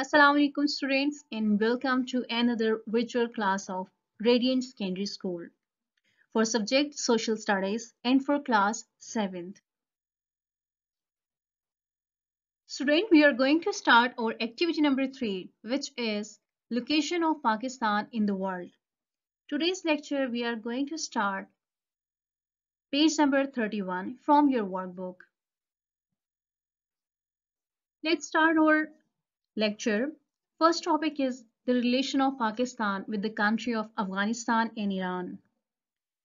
Assalamualaikum students and welcome to another virtual class of Radiant Secondary School for subject Social Studies and for class 7th. Student, we are going to start our activity number 3 which is Location of Pakistan in the World. Today's lecture we are going to start page number 31 from your workbook. Let's start our lecture. First topic is the relation of Pakistan with the country of Afghanistan and Iran.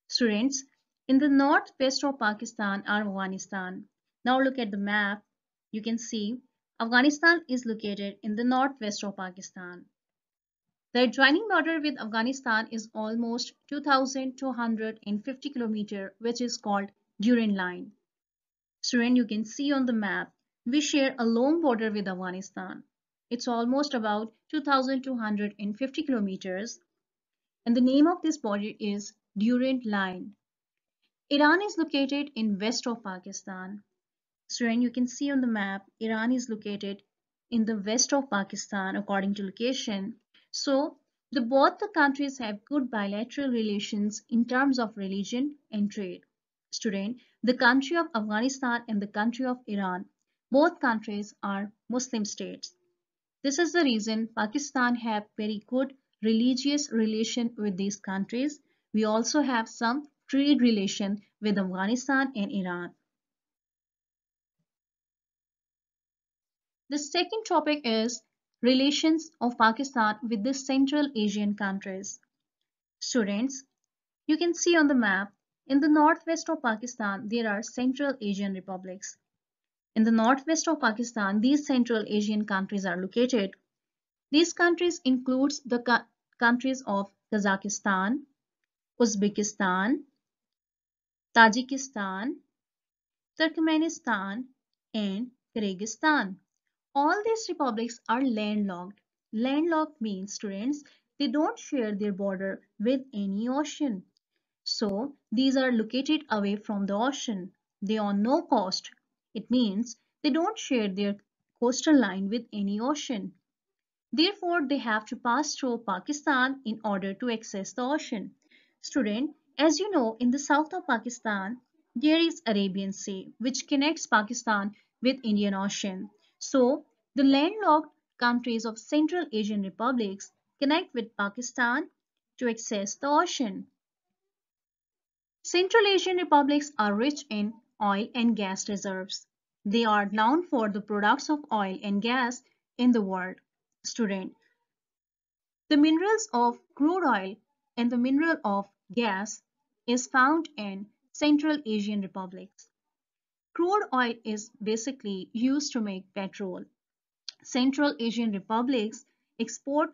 Students, in the northwest of Pakistan are Afghanistan. Now look at the map. You can see Afghanistan is located in the northwest of Pakistan. The adjoining border with Afghanistan is almost 2,250 km, which is called Duran Line. Student, you can see on the map, we share a long border with Afghanistan. It's almost about 2,250 kilometers. And the name of this body is Durand Line. Iran is located in west of Pakistan. Student, and you can see on the map, Iran is located in the west of Pakistan according to location. So, the, both the countries have good bilateral relations in terms of religion and trade. Student, the country of Afghanistan and the country of Iran, both countries are Muslim states. This is the reason Pakistan have very good religious relation with these countries. We also have some trade relation with Afghanistan and Iran. The second topic is relations of Pakistan with the Central Asian countries. Students, you can see on the map, in the northwest of Pakistan, there are Central Asian republics. In the northwest of Pakistan, these Central Asian countries are located. These countries includes the countries of Kazakhstan, Uzbekistan, Tajikistan, Turkmenistan, and Kyrgyzstan. All these republics are landlocked. Landlocked means students, they don't share their border with any ocean. So, these are located away from the ocean. They are no cost it means they don't share their coastal line with any ocean. Therefore, they have to pass through Pakistan in order to access the ocean. Student, as you know, in the south of Pakistan, there is Arabian Sea, which connects Pakistan with Indian Ocean. So, the landlocked countries of Central Asian republics connect with Pakistan to access the ocean. Central Asian republics are rich in oil and gas reserves. They are known for the products of oil and gas in the world. Student, the minerals of crude oil and the mineral of gas is found in Central Asian republics. Crude oil is basically used to make petrol. Central Asian republics export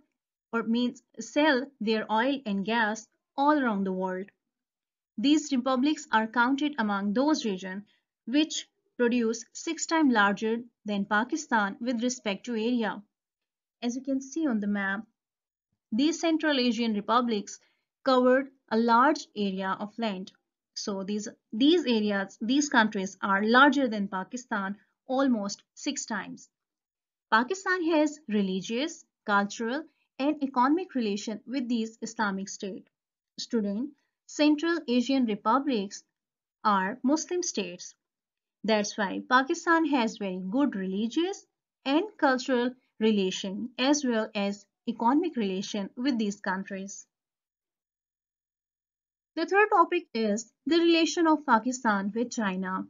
or means sell their oil and gas all around the world. These republics are counted among those regions which produce six times larger than Pakistan with respect to area. As you can see on the map, these Central Asian republics covered a large area of land. So these, these areas, these countries are larger than Pakistan almost six times. Pakistan has religious, cultural and economic relation with these Islamic state. Student, Central Asian republics are Muslim states. That's why Pakistan has very good religious and cultural relation as well as economic relation with these countries. The third topic is the relation of Pakistan with China.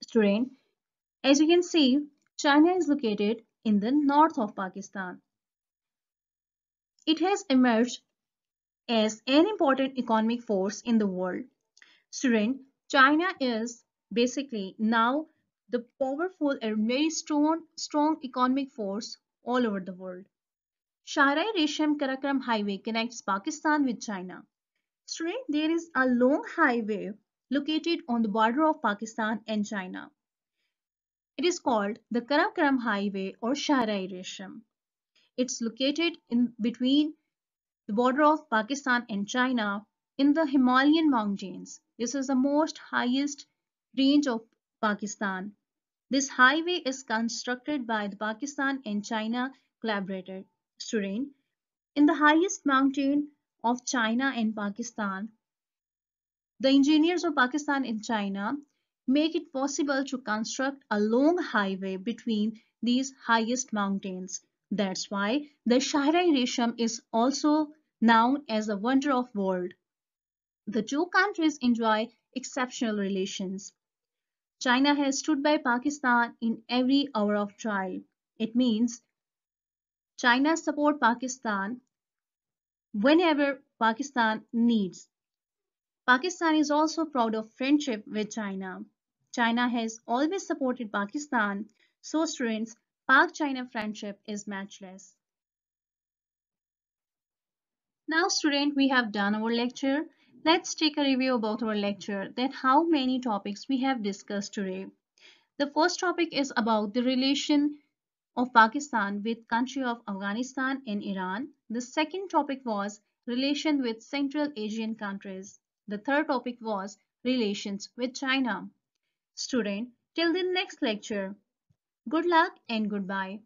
Student, as you can see, China is located in the north of Pakistan. It has emerged as an important economic force in the world. Student, China is basically now the powerful and very strong, strong economic force all over the world. Sharai Resham Karakoram Highway connects Pakistan with China. Student, there is a long highway located on the border of Pakistan and China. It is called the Karakoram Highway or Sharai Resham. It's located in between the border of Pakistan and China in the Himalayan mountains. This is the most highest range of Pakistan. This highway is constructed by the Pakistan and China collaborator. Student, in the highest mountain of China and Pakistan, the engineers of Pakistan and China make it possible to construct a long highway between these highest mountains. That's why the Shahrai Resham is also known as the wonder of world. The two countries enjoy exceptional relations. China has stood by Pakistan in every hour of trial. It means China support Pakistan whenever Pakistan needs. Pakistan is also proud of friendship with China. China has always supported Pakistan, so students, Pak-China friendship is matchless. Now student, we have done our lecture. Let's take a review about our lecture that how many topics we have discussed today. The first topic is about the relation of Pakistan with country of Afghanistan and Iran. The second topic was relation with Central Asian countries. The third topic was relations with China. Student, till the next lecture. Good luck and goodbye.